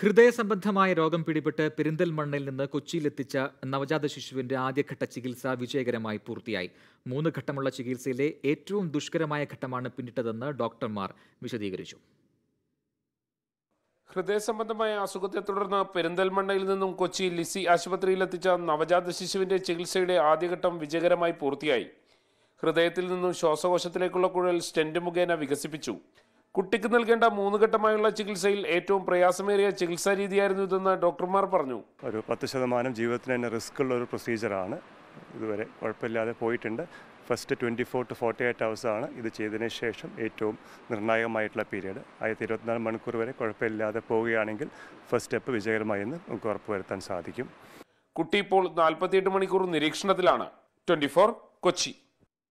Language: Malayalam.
ഹൃദയ സംബന്ധമായ രോഗം പിടിപെട്ട് പെരിന്തൽമണ്ണയിൽ നിന്ന് കൊച്ചിയിലെത്തിച്ച നവജാത ശിശുവിന്റെ ആദ്യഘട്ട ചികിത്സ വിജയകരമായി പൂർത്തിയായി മൂന്ന് ഘട്ടമുള്ള ചികിത്സയിലെ ഏറ്റവും ദുഷ്കരമായ ഘട്ടമാണ് പിന്നിട്ടതെന്ന് ഡോക്ടർമാർ വിശദീകരിച്ചു സംബന്ധമായ അസുഖത്തെ തുടർന്ന് പെരിന്തൽമണ്ണയിൽ നിന്നും കൊച്ചി ലിസി ആശുപത്രിയിലെത്തിച്ച നവജാത ശിശുവിന്റെ ചികിത്സയുടെ ആദ്യഘട്ടം വിജയകരമായി പൂർത്തിയായി ഹൃദയത്തിൽ നിന്നും ശ്വാസകോശത്തിലേക്കുള്ള കുഴൽ സ്റ്റെന്റ് മുഖേന വികസിപ്പിച്ചു കുട്ടിക്ക് നൽകേണ്ട മൂന്ന് ഘട്ടമായുള്ള ചികിത്സയിൽ ഏറ്റവും പ്രയാസമേറിയ ചികിത്സാ രീതിയായിരുന്നു ഇതെന്ന് ഡോക്ടർമാർ പറഞ്ഞു ഒരു പത്ത് ശതമാനം ജീവിതത്തിന് തന്നെ റിസ്ക് ഉള്ള ഒരു പ്രൊസീജിയറാണ് ഇതുവരെ കുഴപ്പമില്ലാതെ പോയിട്ടുണ്ട് first twenty four two forty eight ആണ് ഇത് ചെയ്തതിന് ശേഷം ഏറ്റവും നിർണായകമായിട്ടുള്ള പീരീഡ് ആയിരത്തി ഇരുപത്തിനാല് മണിക്കൂർ വരെ കുഴപ്പമില്ലാതെ പോവുകയാണെങ്കിൽ ഫസ്റ്റ് സ്റ്റെപ്പ് വിജയകരമായെന്ന് നമുക്ക് ഉറപ്പുവരുത്താൻ സാധിക്കും കുട്ടി ഇപ്പോൾ നാൽപ്പത്തിയെട്ട് മണിക്കൂർ നിരീക്ഷണത്തിലാണ് ട്വൻറ്റി കൊച്ചി